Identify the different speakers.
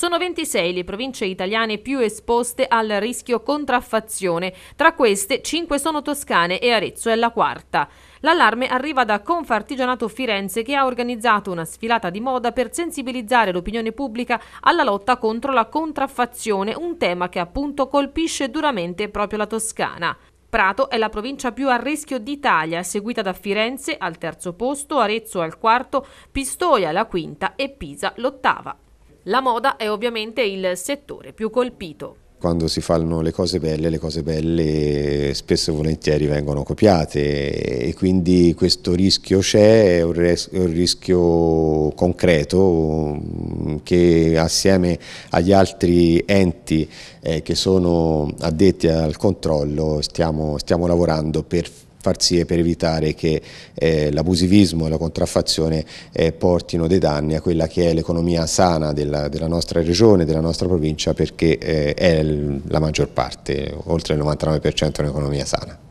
Speaker 1: Sono 26 le province italiane più esposte al rischio contraffazione, tra queste 5 sono toscane e Arezzo è la quarta. L'allarme arriva da Confartigianato Firenze che ha organizzato una sfilata di moda per sensibilizzare l'opinione pubblica alla lotta contro la contraffazione, un tema che appunto colpisce duramente proprio la Toscana. Prato è la provincia più a rischio d'Italia, seguita da Firenze al terzo posto, Arezzo al quarto, Pistoia la quinta e Pisa l'ottava. La moda è ovviamente il settore più colpito
Speaker 2: quando si fanno le cose belle, le cose belle spesso e volentieri vengono copiate e quindi questo rischio c'è, è un rischio concreto mm, che assieme agli altri enti eh, che sono addetti al controllo stiamo, stiamo lavorando per far sì per evitare che eh, l'abusivismo e la contraffazione eh, portino dei danni a quella che è l'economia sana della, della, nostra regione, della nostra provincia perché eh, è la maggior parte, oltre il 99% è un'economia sana.